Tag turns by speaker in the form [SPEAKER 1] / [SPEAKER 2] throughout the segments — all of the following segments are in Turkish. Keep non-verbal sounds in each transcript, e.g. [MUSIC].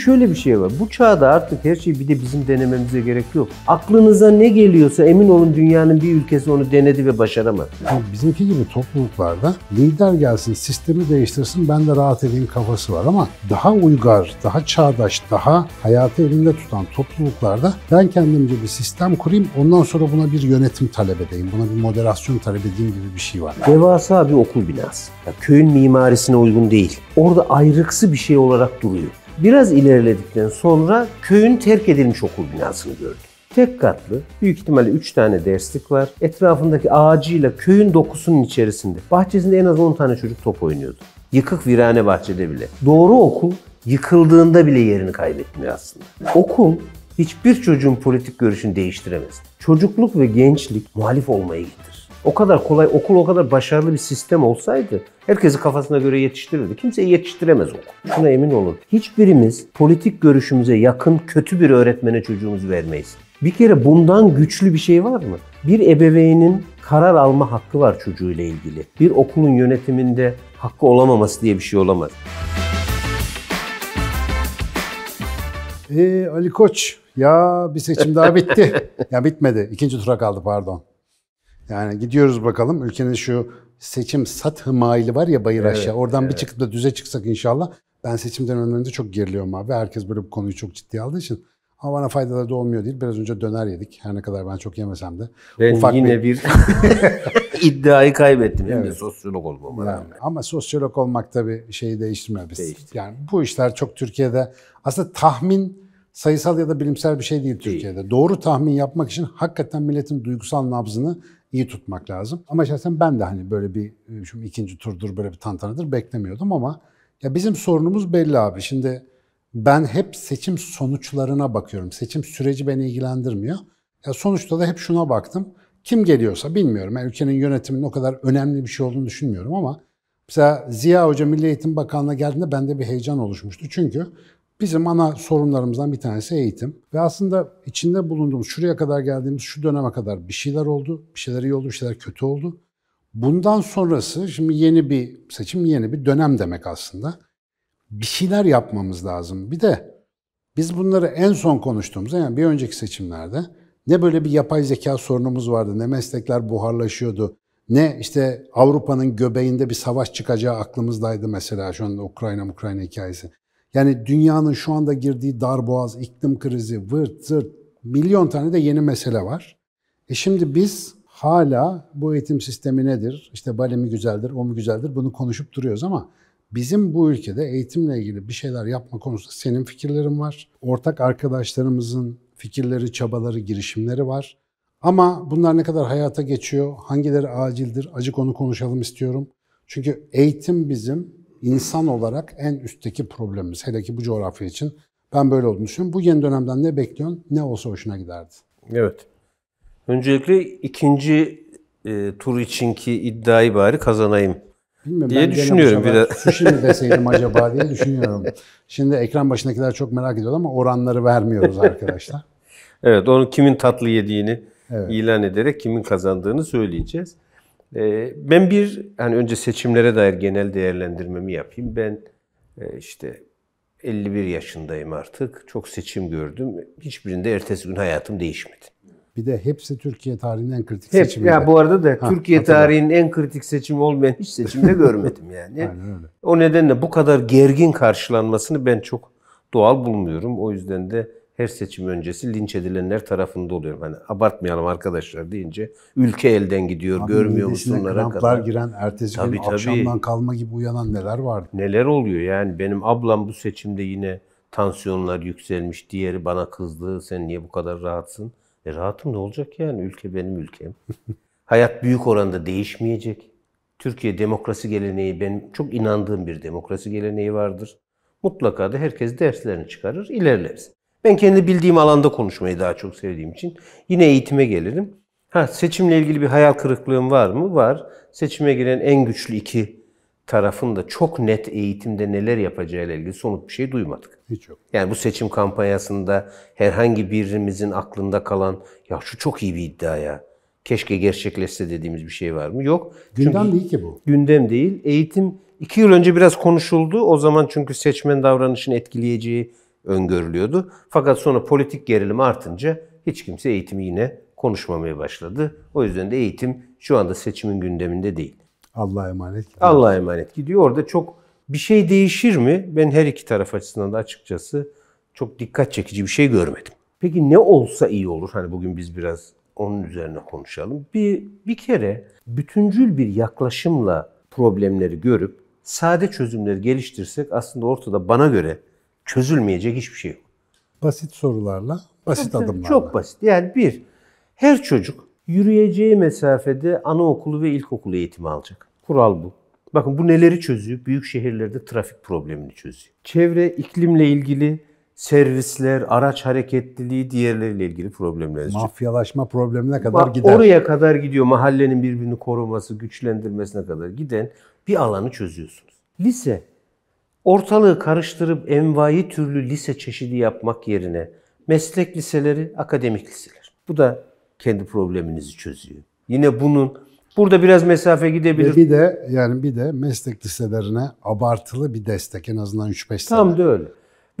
[SPEAKER 1] şöyle bir şey var. Bu çağda artık her şeyi bir de bizim denememize gerek yok. Aklınıza ne geliyorsa emin olun dünyanın bir ülkesi onu denedi ve başaramadı.
[SPEAKER 2] Yani bizimki gibi topluluklarda lider gelsin, sistemi değiştirsin, ben de rahat edeyim kafası var ama daha uygar, daha çağdaş, daha hayatı elinde tutan topluluklarda ben kendimce bir sistem kurayım, ondan sonra buna bir yönetim talep edeyim, buna bir moderasyon
[SPEAKER 1] talep edeyim gibi bir şey var. Devasa bir okul binası. Ya köyün mimarisine uygun değil. Orada ayrıksı bir şey olarak duruyor. Biraz ilerledikten sonra köyün terk edilmiş okul binasını gördüm. Tek katlı, büyük ihtimalle 3 tane derslik var. Etrafındaki ağacıyla köyün dokusunun içerisinde. Bahçesinde en az 10 tane çocuk top oynuyordu. Yıkık virane bahçede bile. Doğru okul yıkıldığında bile yerini kaybetmiyor aslında. Okul hiçbir çocuğun politik görüşünü değiştiremez. Çocukluk ve gençlik muhalif olmaya gitti. O kadar kolay, okul o kadar başarılı bir sistem olsaydı herkesi kafasına göre yetiştirirdi. Kimseyi yetiştiremez okul. Şuna emin olun. Hiçbirimiz politik görüşümüze yakın kötü bir öğretmene çocuğumuzu vermeyiz. Bir kere bundan güçlü bir şey var mı? Bir ebeveynin karar alma hakkı var çocuğuyla ilgili. Bir okulun yönetiminde hakkı olamaması diye bir şey olamaz. Ee, Ali Koç,
[SPEAKER 2] ya bir seçim daha bitti. [LAUGHS] ya bitmedi. İkinci tura kaldı pardon. Yani gidiyoruz bakalım ülkenin şu seçim sat hımaili var ya bayır evet, aşağı. Oradan evet. bir çıkıp da düze çıksak inşallah. Ben seçimden önünde çok geriliyorum abi. Herkes böyle bu konuyu çok ciddiye aldığı için. Ama bana faydaları da olmuyor değil. Biraz önce döner yedik. Her ne kadar ben çok yemesem de. Ben Ufak yine bir, bir
[SPEAKER 1] [LAUGHS] iddiayı kaybettim. Evet. Hem de sosyolog olmama
[SPEAKER 2] yani, Ama sosyolog olmak tabii şeyi değiştirmiyor biz. Değişti. Yani bu işler çok Türkiye'de aslında tahmin sayısal ya da bilimsel bir şey değil Türkiye'de. Doğru tahmin yapmak için hakikaten milletin duygusal nabzını iyi tutmak lazım. Ama şahsen ben de hani böyle bir e, şimdi ikinci turdur böyle bir tantanadır beklemiyordum ama ya bizim sorunumuz belli abi. Şimdi ben hep seçim sonuçlarına bakıyorum. Seçim süreci beni ilgilendirmiyor. Ya sonuçta da hep şuna baktım. Kim geliyorsa bilmiyorum. Yani ülkenin yönetiminin o kadar önemli bir şey olduğunu düşünmüyorum ama mesela Ziya Hoca Milli Eğitim Bakanlığı'na geldiğinde bende bir heyecan oluşmuştu. Çünkü Bizim ana sorunlarımızdan bir tanesi eğitim. Ve aslında içinde bulunduğumuz, şuraya kadar geldiğimiz şu döneme kadar bir şeyler oldu. Bir şeyler iyi oldu, bir şeyler kötü oldu. Bundan sonrası şimdi yeni bir seçim, yeni bir dönem demek aslında. Bir şeyler yapmamız lazım. Bir de biz bunları en son konuştuğumuzda yani bir önceki seçimlerde ne böyle bir yapay zeka sorunumuz vardı, ne meslekler buharlaşıyordu, ne işte Avrupa'nın göbeğinde bir savaş çıkacağı aklımızdaydı mesela şu anda Ukrayna Ukrayna hikayesi. Yani dünyanın şu anda girdiği darboğaz, iklim krizi, vırt zırt, milyon tane de yeni mesele var. E şimdi biz hala bu eğitim sistemi nedir, İşte Bali mi güzeldir, o mu güzeldir bunu konuşup duruyoruz ama bizim bu ülkede eğitimle ilgili bir şeyler yapma konusunda senin fikirlerin var. Ortak arkadaşlarımızın fikirleri, çabaları, girişimleri var. Ama bunlar ne kadar hayata geçiyor, hangileri acildir, acık onu konuşalım istiyorum. Çünkü eğitim bizim insan olarak en üstteki problemimiz. Hele ki bu coğrafya için ben böyle olduğunu düşünüyorum. Bu yeni dönemden ne bekliyorsun? Ne olsa hoşuna giderdi.
[SPEAKER 1] Evet. Öncelikle ikinci e, tur içinki iddiayı bari kazanayım Bilmiyorum, diye ben düşünüyorum. Bir de... Sushi mi [LAUGHS] deseydim
[SPEAKER 2] acaba diye düşünüyorum. Şimdi ekran başındakiler çok merak ediyor ama oranları vermiyoruz arkadaşlar.
[SPEAKER 1] evet, onu kimin tatlı yediğini evet. ilan ederek kimin kazandığını söyleyeceğiz. Ee, ben bir, hani önce seçimlere dair genel değerlendirmemi yapayım. Ben e, işte 51 yaşındayım artık. Çok seçim gördüm. Hiçbirinde ertesi gün hayatım değişmedi.
[SPEAKER 2] Bir de hepsi Türkiye tarihinin en kritik Hep, seçimi. Ya bu arada da ha, Türkiye hatırladım.
[SPEAKER 1] tarihinin en kritik seçimi olmayan hiç seçimde görmedim [LAUGHS] yani. Aynen öyle. O nedenle bu kadar gergin karşılanmasını ben çok doğal bulmuyorum. O yüzden de her seçim öncesi linç edilenler tarafında oluyor. Hani abartmayalım arkadaşlar deyince ülke elden gidiyor Abi görmüyor musunlara kadar. giren ertesi tabii, gün tabii. akşamdan
[SPEAKER 2] kalma gibi uyanan neler vardı.
[SPEAKER 1] Neler oluyor yani benim ablam bu seçimde yine tansiyonlar yükselmiş. Diğeri bana kızdı sen niye bu kadar rahatsın? E rahatım ne olacak yani ülke benim ülkem. [LAUGHS] Hayat büyük oranda değişmeyecek. Türkiye demokrasi geleneği benim çok inandığım bir demokrasi geleneği vardır. Mutlaka da herkes derslerini çıkarır, ilerleriz. Ben kendi bildiğim alanda konuşmayı daha çok sevdiğim için yine eğitime gelirim. Ha, seçimle ilgili bir hayal kırıklığım var mı? Var. Seçime giren en güçlü iki tarafın da çok net eğitimde neler yapacağıyla ilgili somut bir şey duymadık. Hiç yok. Yani bu seçim kampanyasında herhangi birimizin aklında kalan ya şu çok iyi bir iddia ya. Keşke gerçekleşse dediğimiz bir şey var mı? Yok. Gündem çünkü, değil ki bu. Gündem değil. Eğitim iki yıl önce biraz konuşuldu. O zaman çünkü seçmen davranışını etkileyeceği öngörülüyordu. Fakat sonra politik gerilim artınca hiç kimse eğitimi yine konuşmamaya başladı. O yüzden de eğitim şu anda seçimin gündeminde değil. Allah'a emanet gidiyor. Allah'a emanet gidiyor. Orada çok bir şey değişir mi? Ben her iki taraf açısından da açıkçası çok dikkat çekici bir şey görmedim. Peki ne olsa iyi olur? Hani bugün biz biraz onun üzerine konuşalım. Bir, bir kere bütüncül bir yaklaşımla problemleri görüp sade çözümleri geliştirsek aslında ortada bana göre çözülmeyecek hiçbir şey yok. Basit sorularla, basit evet, adımlarla. Çok basit. Yani bir, her çocuk yürüyeceği mesafede anaokulu ve ilkokulu eğitimi alacak. Kural bu. Bakın bu neleri çözüyor? Büyük şehirlerde trafik problemini çözüyor. Çevre, iklimle ilgili servisler, araç hareketliliği diğerleriyle ilgili problemler.
[SPEAKER 2] Mafyalaşma problemine kadar Bak, gider. Oraya
[SPEAKER 1] kadar gidiyor. Mahallenin birbirini koruması, güçlendirmesine kadar giden bir alanı çözüyorsunuz. Lise Ortalığı karıştırıp envai türlü lise çeşidi yapmak yerine meslek liseleri, akademik liseler. Bu da kendi probleminizi çözüyor. Yine bunun burada biraz mesafe gidebilir. Ve bir
[SPEAKER 2] de yani bir de meslek liselerine abartılı bir destek
[SPEAKER 1] en azından 3-5 sene. Tam da öyle.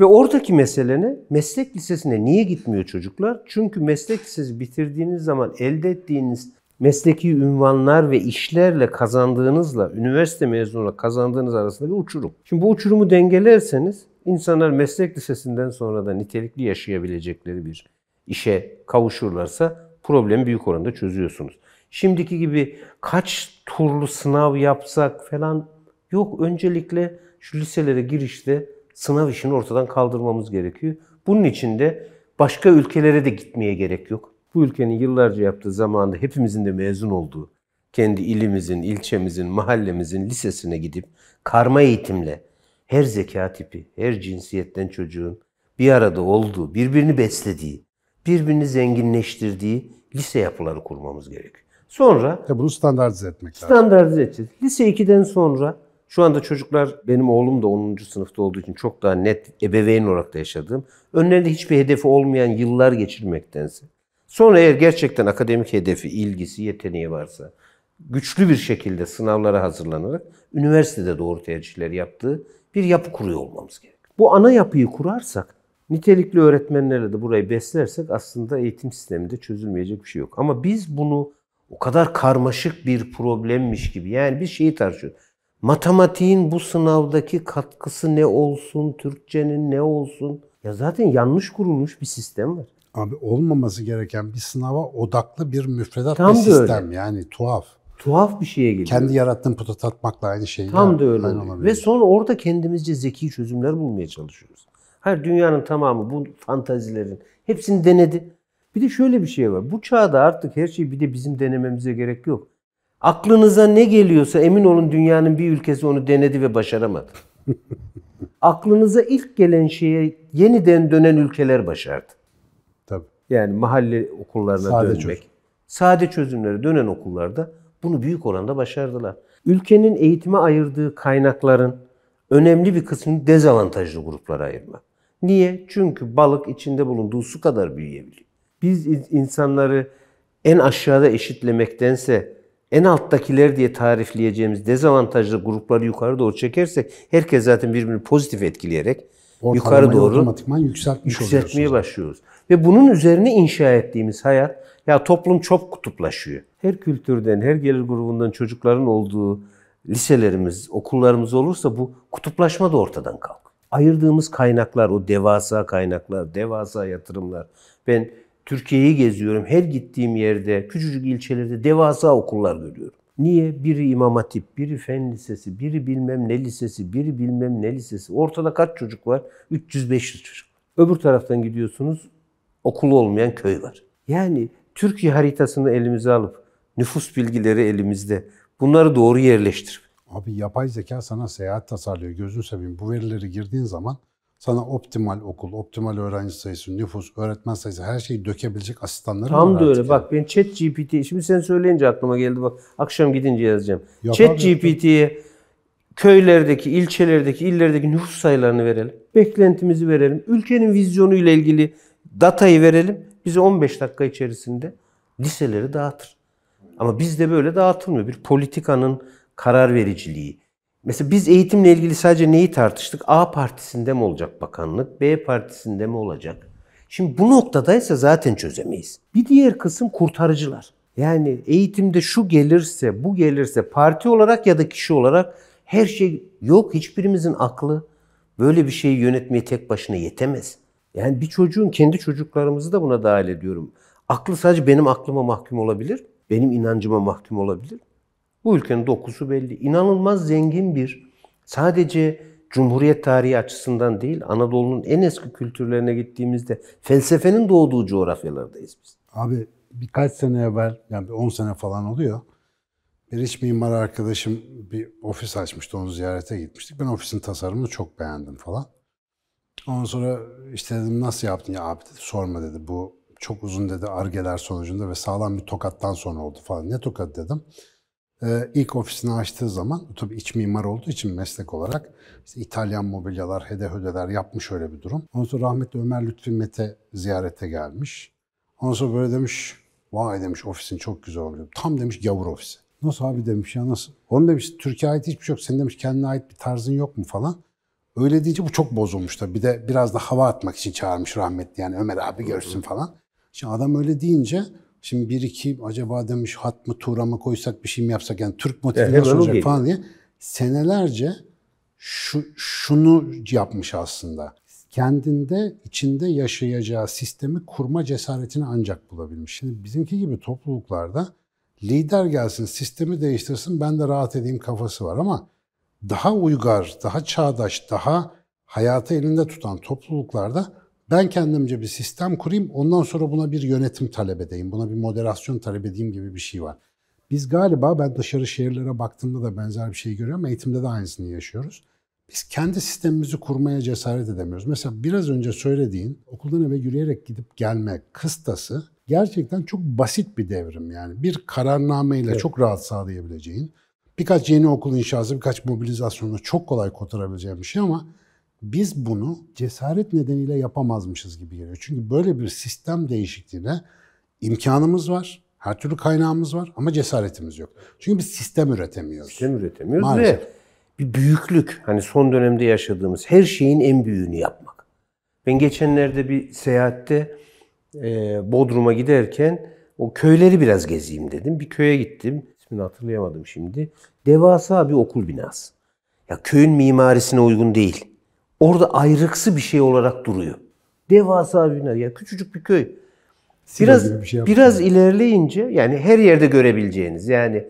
[SPEAKER 1] Ve oradaki mesele ne? Meslek lisesine niye gitmiyor çocuklar? Çünkü meslek lisesi bitirdiğiniz zaman elde ettiğiniz mesleki ünvanlar ve işlerle kazandığınızla üniversite mezunuyla kazandığınız arasında bir uçurum. Şimdi bu uçurumu dengelerseniz insanlar meslek lisesinden sonra da nitelikli yaşayabilecekleri bir işe kavuşurlarsa problemi büyük oranda çözüyorsunuz. Şimdiki gibi kaç turlu sınav yapsak falan yok. Öncelikle şu liselere girişte sınav işini ortadan kaldırmamız gerekiyor. Bunun için de başka ülkelere de gitmeye gerek yok bu ülkenin yıllarca yaptığı zamanda hepimizin de mezun olduğu kendi ilimizin, ilçemizin, mahallemizin lisesine gidip karma eğitimle her zeka tipi, her cinsiyetten çocuğun bir arada olduğu, birbirini beslediği, birbirini zenginleştirdiği lise yapıları kurmamız gerekiyor. Sonra... Ya bunu standartize etmek lazım. Standartize edeceğiz. Lise 2'den sonra şu anda çocuklar, benim oğlum da 10. sınıfta olduğu için çok daha net ebeveyn olarak da yaşadığım, önlerinde hiçbir hedefi olmayan yıllar geçirmektense, Sonra eğer gerçekten akademik hedefi, ilgisi, yeteneği varsa güçlü bir şekilde sınavlara hazırlanarak üniversitede doğru tercihler yaptığı bir yapı kuruyor olmamız gerek. Bu ana yapıyı kurarsak, nitelikli öğretmenlerle de burayı beslersek aslında eğitim sisteminde çözülmeyecek bir şey yok. Ama biz bunu o kadar karmaşık bir problemmiş gibi yani bir şeyi tartışıyoruz. Matematiğin bu sınavdaki katkısı ne olsun, Türkçenin ne olsun? Ya zaten yanlış kurulmuş bir sistem var.
[SPEAKER 2] Abi olmaması gereken bir sınava odaklı bir müfredat Tam ve sistem öyle. yani tuhaf.
[SPEAKER 1] Tuhaf bir şeye geliyor. Kendi yarattığın puta tatmakla
[SPEAKER 2] aynı şey. Tam da öyle.
[SPEAKER 1] Ve sonra orada kendimizce zeki çözümler bulmaya çalışıyoruz. Her dünyanın tamamı bu fantazilerin hepsini denedi. Bir de şöyle bir şey var. Bu çağda artık her şey bir de bizim denememize gerek yok. Aklınıza ne geliyorsa emin olun dünyanın bir ülkesi onu denedi ve başaramadı. [LAUGHS] Aklınıza ilk gelen şeye yeniden dönen ülkeler başardı. Yani mahalle okullarına Sade dönmek. Çözüm. Sade çözümlere dönen okullarda bunu büyük oranda başardılar. Ülkenin eğitime ayırdığı kaynakların önemli bir kısmını dezavantajlı gruplara ayırma. Niye? Çünkü balık içinde bulunduğu su kadar büyüyebiliyor. Biz insanları en aşağıda eşitlemektense en alttakiler diye tarifleyeceğimiz dezavantajlı grupları yukarı doğru çekersek herkes zaten birbirini pozitif etkileyerek Ortalamayı yukarı doğru otomatikman
[SPEAKER 2] yükseltmeye
[SPEAKER 1] başlıyoruz ve bunun üzerine inşa ettiğimiz hayat ya toplum çok kutuplaşıyor. Her kültürden, her gelir grubundan çocukların olduğu liselerimiz, okullarımız olursa bu kutuplaşma da ortadan kalk. Ayırdığımız kaynaklar, o devasa kaynaklar, devasa yatırımlar. Ben Türkiye'yi geziyorum. Her gittiğim yerde, küçücük ilçelerde devasa okullar görüyorum. Niye? Biri İmam Hatip, biri Fen Lisesi, biri bilmem ne lisesi, biri bilmem ne lisesi. Ortada kaç çocuk var? 300-500 çocuk. Öbür taraftan gidiyorsunuz okulu olmayan köy var. Yani Türkiye haritasını elimize alıp nüfus bilgileri elimizde bunları doğru yerleştir.
[SPEAKER 2] Abi yapay zeka sana seyahat tasarlıyor. Gözünü seveyim. Bu verileri girdiğin zaman sana optimal okul, optimal öğrenci sayısı, nüfus, öğretmen sayısı her şeyi dökebilecek asistanları Tam da öyle. Yani.
[SPEAKER 1] Bak ben chat GPT, şimdi sen söyleyince aklıma geldi bak. Akşam gidince yazacağım. Yok chat GPT'ye köylerdeki, ilçelerdeki, illerdeki nüfus sayılarını verelim. Beklentimizi verelim. Ülkenin vizyonuyla ilgili Datayı verelim. Bizi 15 dakika içerisinde liseleri dağıtır. Ama bizde böyle dağıtılmıyor. Bir politikanın karar vericiliği. Mesela biz eğitimle ilgili sadece neyi tartıştık? A partisinde mi olacak bakanlık? B partisinde mi olacak? Şimdi bu noktadaysa zaten çözemeyiz. Bir diğer kısım kurtarıcılar. Yani eğitimde şu gelirse, bu gelirse parti olarak ya da kişi olarak her şey yok. Hiçbirimizin aklı böyle bir şeyi yönetmeye tek başına yetemez. Yani bir çocuğun kendi çocuklarımızı da buna dahil ediyorum. Aklı sadece benim aklıma mahkum olabilir. Benim inancıma mahkum olabilir. Bu ülkenin dokusu belli. İnanılmaz zengin bir sadece Cumhuriyet tarihi açısından değil Anadolu'nun en eski kültürlerine gittiğimizde felsefenin doğduğu coğrafyalardayız biz.
[SPEAKER 2] Abi birkaç sene evvel yani 10 sene falan oluyor. Bir iç mimar arkadaşım bir ofis açmıştı onu ziyarete gitmiştik. Ben ofisin tasarımını çok beğendim falan. Ondan sonra işte dedim nasıl yaptın ya abi dedi sorma dedi bu çok uzun dedi argeler sonucunda ve sağlam bir tokattan sonra oldu falan. Ne tokat dedim. Ee, ilk ofisini açtığı zaman tabii iç mimar olduğu için meslek olarak işte İtalyan mobilyalar, hedehödeler yapmış öyle bir durum. Ondan sonra rahmetli Ömer Lütfi Mete ziyarete gelmiş. Ondan sonra böyle demiş vay demiş ofisin çok güzel oluyor. Tam demiş gavur ofisi. Nasıl abi demiş ya nasıl? Onun demiş Türkiye ait hiçbir şey yok. Senin demiş kendine ait bir tarzın yok mu falan. Öyle deyince bu çok bozulmuş tabii. Bir de biraz da hava atmak için çağırmış rahmetli yani Ömer abi görsün falan. Şimdi adam öyle deyince şimdi bir iki acaba demiş hat mı tura mı koysak bir şey mi yapsak yani Türk motifi nasıl olacak falan diye. Senelerce şu, şunu yapmış aslında. Kendinde içinde yaşayacağı sistemi kurma cesaretini ancak bulabilmiş. Şimdi bizimki gibi topluluklarda lider gelsin sistemi değiştirsin ben de rahat edeyim kafası var ama daha uygar, daha çağdaş, daha hayatı elinde tutan topluluklarda ben kendimce bir sistem kurayım, ondan sonra buna bir yönetim talep edeyim, buna bir moderasyon talep edeyim gibi bir şey var. Biz galiba ben dışarı şehirlere baktığımda da benzer bir şey görüyorum. Eğitimde de aynısını yaşıyoruz. Biz kendi sistemimizi kurmaya cesaret edemiyoruz. Mesela biraz önce söylediğin okuldan eve yürüyerek gidip gelme kıstası gerçekten çok basit bir devrim yani. Bir kararnameyle evet. çok rahat sağlayabileceğin birkaç yeni okul inşası, birkaç mobilizasyonla çok kolay kotarabileceğim bir şey ama biz bunu cesaret nedeniyle yapamazmışız gibi geliyor. Çünkü böyle bir sistem değişikliğine imkanımız var. Her türlü kaynağımız var ama cesaretimiz yok. Çünkü
[SPEAKER 1] biz sistem üretemiyoruz. Sistem üretemiyoruz Maalesef. ve bir büyüklük. Hani son dönemde yaşadığımız her şeyin en büyüğünü yapmak. Ben geçenlerde bir seyahatte e, Bodrum'a giderken o köyleri biraz gezeyim dedim. Bir köye gittim. ismini hatırlayamadım şimdi. Devasa bir okul binası. Ya köyün mimarisine uygun değil. Orada ayrıksı bir şey olarak duruyor. Devasa bir bina. Ya küçücük bir köy. Biraz bir şey biraz ilerleyince yani her yerde görebileceğiniz yani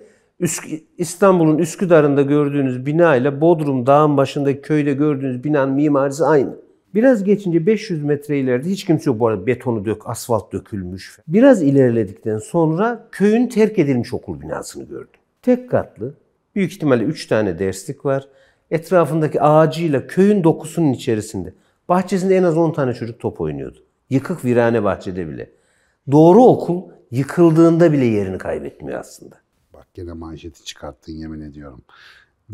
[SPEAKER 1] İstanbul'un Üsküdar'ında gördüğünüz bina ile Bodrum Dağın başındaki köyde gördüğünüz binanın mimarisi aynı. Biraz geçince 500 metre ileride hiç kimse yok bu arada betonu dök, asfalt dökülmüş. Biraz ilerledikten sonra köyün terk edilmiş okul binasını gördüm. Tek katlı, Büyük ihtimalle 3 tane derslik var. Etrafındaki ağacıyla köyün dokusunun içerisinde. Bahçesinde en az 10 tane çocuk top oynuyordu. Yıkık virane bahçede bile. Doğru okul yıkıldığında bile yerini kaybetmiyor
[SPEAKER 2] aslında. Bak gene manşeti çıkarttın yemin ediyorum.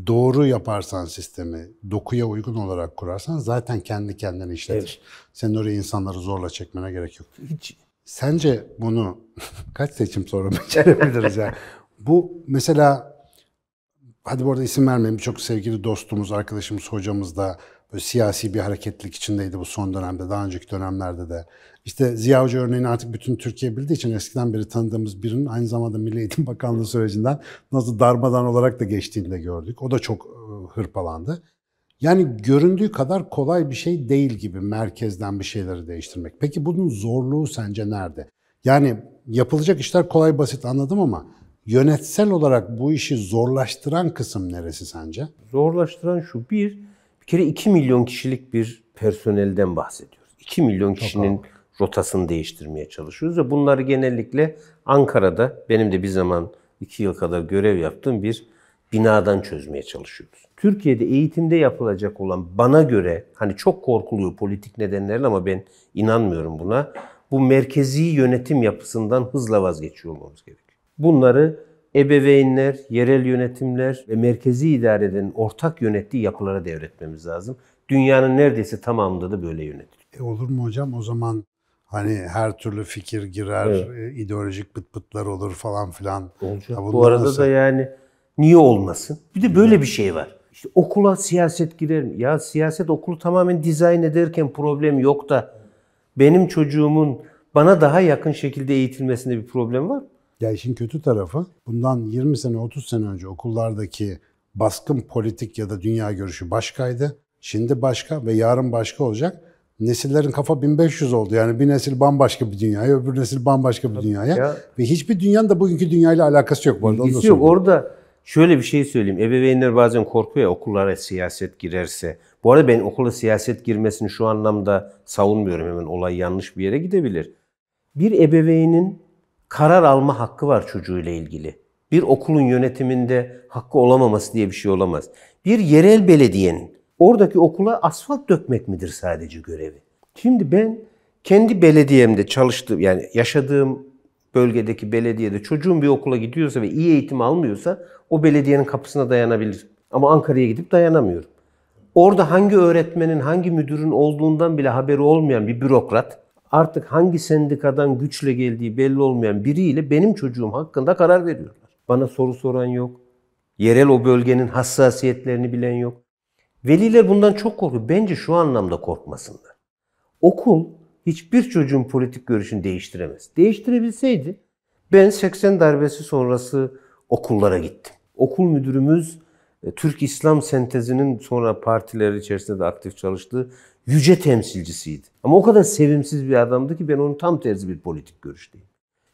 [SPEAKER 2] Doğru yaparsan sistemi, dokuya uygun olarak kurarsan zaten kendi kendini işletir. Evet. Senin oraya insanları zorla çekmene gerek yok. Hiç. Sence bunu [LAUGHS] kaç seçim sonra [LAUGHS] becerebiliriz ya? Bu mesela hadi bu arada isim vermeyeyim birçok sevgili dostumuz, arkadaşımız, hocamız da böyle siyasi bir hareketlik içindeydi bu son dönemde, daha önceki dönemlerde de. İşte Ziya Hoca örneğini artık bütün Türkiye bildiği için eskiden beri tanıdığımız birinin aynı zamanda Milli Eğitim [LAUGHS] Bakanlığı sürecinden nasıl darmadan olarak da geçtiğini de gördük. O da çok e, hırpalandı. Yani göründüğü kadar kolay bir şey değil gibi merkezden bir şeyleri değiştirmek. Peki bunun zorluğu sence nerede? Yani yapılacak işler kolay basit anladım ama Yönetsel olarak bu işi zorlaştıran kısım neresi sence?
[SPEAKER 1] Zorlaştıran şu. Bir, bir kere 2 milyon kişilik bir personelden bahsediyoruz. 2 milyon kişinin rotasını değiştirmeye çalışıyoruz ve bunları genellikle Ankara'da benim de bir zaman 2 yıl kadar görev yaptığım bir binadan çözmeye çalışıyoruz. Türkiye'de eğitimde yapılacak olan bana göre hani çok korkuluyor politik nedenlerle ama ben inanmıyorum buna. Bu merkezi yönetim yapısından hızla vazgeçiyor olmamız gerekiyor. Bunları ebeveynler, yerel yönetimler ve merkezi idarenin ortak yönettiği yapılara devretmemiz lazım. Dünyanın neredeyse tamamında da böyle yönetiliyor.
[SPEAKER 2] E olur mu hocam? O zaman hani her türlü fikir girer, evet. E, ideolojik pıt olur falan filan. Olacak. Bu arada nasıl? da yani
[SPEAKER 1] niye olmasın? Bir de böyle bir şey var. İşte okula siyaset girer mi? Ya siyaset okulu tamamen dizayn ederken problem yok da benim çocuğumun bana daha yakın şekilde eğitilmesinde bir problem var mı?
[SPEAKER 2] Ya işin kötü tarafı bundan 20 sene 30 sene önce okullardaki baskın politik ya da dünya görüşü başkaydı. Şimdi başka ve yarın başka olacak. Nesillerin kafa 1500 oldu. Yani bir nesil bambaşka bir dünyaya, öbür nesil bambaşka bir dünyaya. Ya, ve hiçbir dünyanın da bugünkü dünyayla alakası yok bu arada. Onu yok.
[SPEAKER 1] Orada şöyle bir şey söyleyeyim. Ebeveynler bazen korkuyor ya okullara siyaset girerse. Bu arada ben okula siyaset girmesini şu anlamda savunmuyorum hemen olay yanlış bir yere gidebilir. Bir ebeveynin karar alma hakkı var çocuğuyla ilgili. Bir okulun yönetiminde hakkı olamaması diye bir şey olamaz. Bir yerel belediyenin oradaki okula asfalt dökmek midir sadece görevi? Şimdi ben kendi belediyemde çalıştığım yani yaşadığım bölgedeki belediyede çocuğum bir okula gidiyorsa ve iyi eğitim almıyorsa o belediyenin kapısına dayanabilir. Ama Ankara'ya gidip dayanamıyorum. Orada hangi öğretmenin, hangi müdürün olduğundan bile haberi olmayan bir bürokrat artık hangi sendikadan güçle geldiği belli olmayan biriyle benim çocuğum hakkında karar veriyorlar. Bana soru soran yok. Yerel o bölgenin hassasiyetlerini bilen yok. Veliler bundan çok korkuyor. Bence şu anlamda korkmasınlar. Okul hiçbir çocuğun politik görüşünü değiştiremez. Değiştirebilseydi ben 80 darbesi sonrası okullara gittim. Okul müdürümüz e, Türk İslam sentezinin sonra partiler içerisinde de aktif çalıştığı yüce temsilcisiydi. Ama o kadar sevimsiz bir adamdı ki ben onun tam tersi bir politik görüşteyim.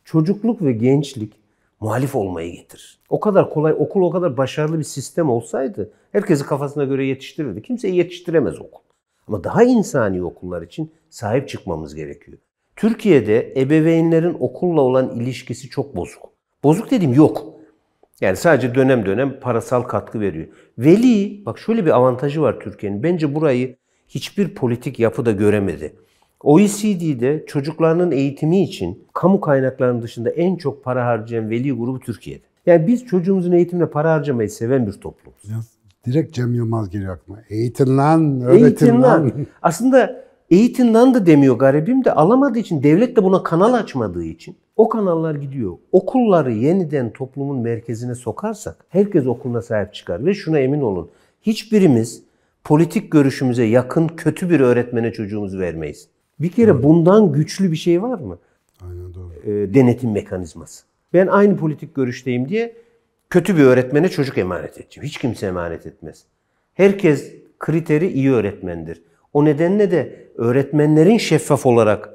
[SPEAKER 1] Çocukluk ve gençlik muhalif olmayı getirir. O kadar kolay, okul o kadar başarılı bir sistem olsaydı herkesi kafasına göre yetiştirirdi. Kimseyi yetiştiremez okul. Ama daha insani okullar için sahip çıkmamız gerekiyor. Türkiye'de ebeveynlerin okulla olan ilişkisi çok bozuk. Bozuk dediğim yok. Yani sadece dönem dönem parasal katkı veriyor. Veli, bak şöyle bir avantajı var Türkiye'nin. Bence burayı hiçbir politik yapı da göremedi. OECD'de çocuklarının eğitimi için kamu kaynaklarının dışında en çok para harcayan veli grubu Türkiye'de. Yani biz çocuğumuzun eğitimine para harcamayı seven bir toplumuz. Ya, direkt Cem Yılmaz geliyor aklıma. Eğitin lan, öğretin eğitin lan. lan. Aslında eğitin lan da demiyor garibim de alamadığı için, devlet de buna kanal açmadığı için o kanallar gidiyor. Okulları yeniden toplumun merkezine sokarsak herkes okuluna sahip çıkar ve şuna emin olun. Hiçbirimiz politik görüşümüze yakın kötü bir öğretmene çocuğumuzu vermeyiz. Bir kere bundan güçlü bir şey var mı? Aynen doğru. E, denetim mekanizması. Ben aynı politik görüşteyim diye kötü bir öğretmene çocuk emanet edeceğim. Hiç kimse emanet etmez. Herkes kriteri iyi öğretmendir. O nedenle de öğretmenlerin şeffaf olarak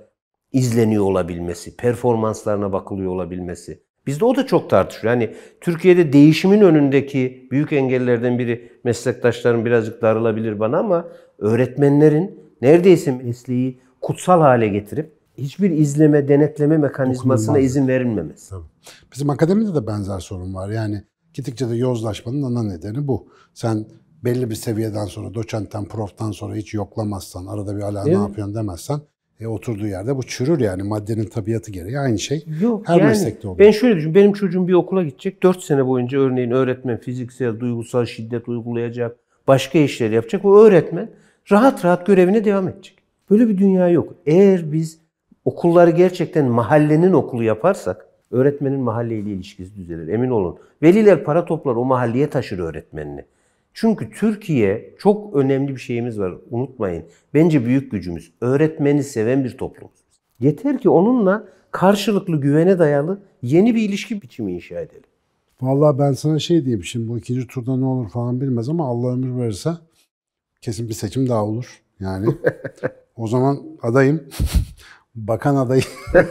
[SPEAKER 1] izleniyor olabilmesi, performanslarına bakılıyor olabilmesi, Bizde o da çok tartışıyor. Yani Türkiye'de değişimin önündeki büyük engellerden biri meslektaşlarım birazcık darılabilir bana ama öğretmenlerin neredeyse mesleği kutsal hale getirip hiçbir izleme, denetleme mekanizmasına izin verilmemesi. Tabii.
[SPEAKER 2] Bizim akademide de benzer sorun var. Yani gittikçe de yozlaşmanın ana nedeni bu. Sen belli bir seviyeden sonra doçentten, proftan sonra hiç yoklamazsan, arada bir hala ne yapıyorsun demezsen e, oturduğu yerde bu çürür yani maddenin tabiatı gereği aynı şey. Yok, Her yani, meslekte olur.
[SPEAKER 1] Ben şöyle düşün Benim çocuğum bir okula gidecek. 4 sene boyunca örneğin öğretmen fiziksel, duygusal şiddet uygulayacak. Başka işler yapacak. O öğretmen rahat rahat görevine devam edecek. Böyle bir dünya yok. Eğer biz okulları gerçekten mahallenin okulu yaparsak öğretmenin mahalleyle ilişkisi düzelir. Emin olun. Veliler para toplar o mahalleye taşır öğretmenini. Çünkü Türkiye çok önemli bir şeyimiz var. Unutmayın. Bence büyük gücümüz. Öğretmeni seven bir toplumuz. Yeter ki onunla karşılıklı güvene dayalı yeni bir ilişki biçimi inşa edelim. Vallahi ben sana şey
[SPEAKER 2] diyeyim şimdi bu ikinci turda ne olur falan bilmez ama Allah ömür verirse kesin bir seçim daha olur. Yani [LAUGHS] o zaman adayım. [LAUGHS] Bakan adayı.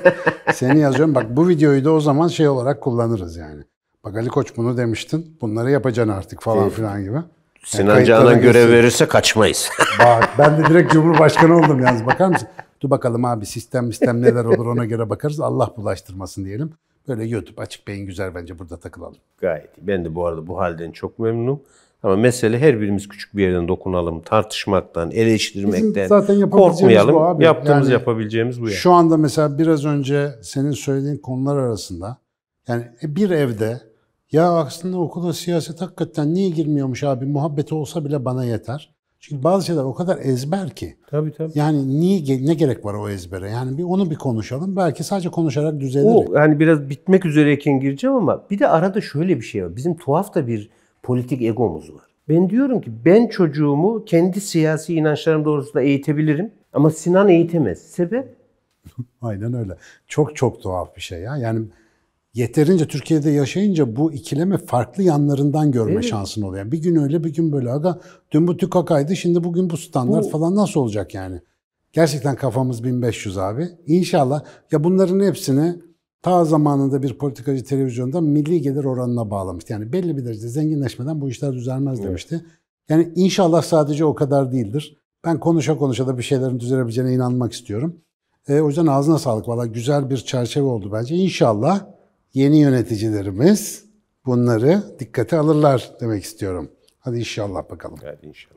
[SPEAKER 2] [LAUGHS] Seni yazıyorum. Bak bu videoyu da o zaman şey olarak kullanırız yani. Bak Ali Koç bunu demiştin. Bunları yapacaksın artık falan filan gibi. Sinan yani Canan görev
[SPEAKER 1] verirse kaçmayız. [LAUGHS] Bak
[SPEAKER 2] ben de direkt Cumhurbaşkanı oldum yalnız bakar mısın? Dur bakalım abi sistem sistem neler olur ona göre bakarız. Allah bulaştırmasın diyelim. Böyle YouTube açık beyin güzel bence burada takılalım.
[SPEAKER 1] Gayet. Ben de bu arada bu halden çok memnunum. Ama mesele her birimiz küçük bir yerden dokunalım, tartışmaktan, eleştirmekten Bizim zaten yapabileceğimiz korkmayalım. Bu abi. Yaptığımız yani, yapabileceğimiz bu. Yani. Şu
[SPEAKER 2] anda mesela biraz önce senin söylediğin konular arasında yani bir evde ya aslında okula siyaset hakikaten niye girmiyormuş abi? Muhabbeti olsa bile bana yeter. Çünkü bazı şeyler o kadar ezber ki. Tabii tabii. Yani niye ne gerek var o ezbere? Yani bir onu bir konuşalım. Belki sadece
[SPEAKER 1] konuşarak düzelir. O yani biraz bitmek üzereyken gireceğim ama bir de arada şöyle bir şey var. Bizim tuhaf da bir politik egomuz var. Ben diyorum ki ben çocuğumu kendi siyasi inançlarım doğrultusunda eğitebilirim ama Sinan eğitemez. Sebep? [LAUGHS] Aynen öyle. Çok
[SPEAKER 2] çok tuhaf bir şey ya. Yani yeterince Türkiye'de yaşayınca bu ikileme farklı yanlarından görme evet. şansın oluyor. Bir gün öyle bir gün böyle. Aga dün bu TÜKAK'aydı şimdi bugün bu standart bu... falan nasıl olacak yani? Gerçekten kafamız 1500 abi. İnşallah ya bunların hepsini ta zamanında bir politikacı televizyonda milli gelir oranına bağlamıştı. Yani belli bir derecede zenginleşmeden bu işler düzelmez demişti. Yani inşallah sadece o kadar değildir. Ben konuşa konuşa da bir şeylerin düzelebileceğine inanmak istiyorum. E, o yüzden ağzına sağlık. Valla güzel bir çerçeve oldu bence. İnşallah yeni yöneticilerimiz bunları dikkate alırlar demek istiyorum. Hadi inşallah bakalım. Hadi inşallah.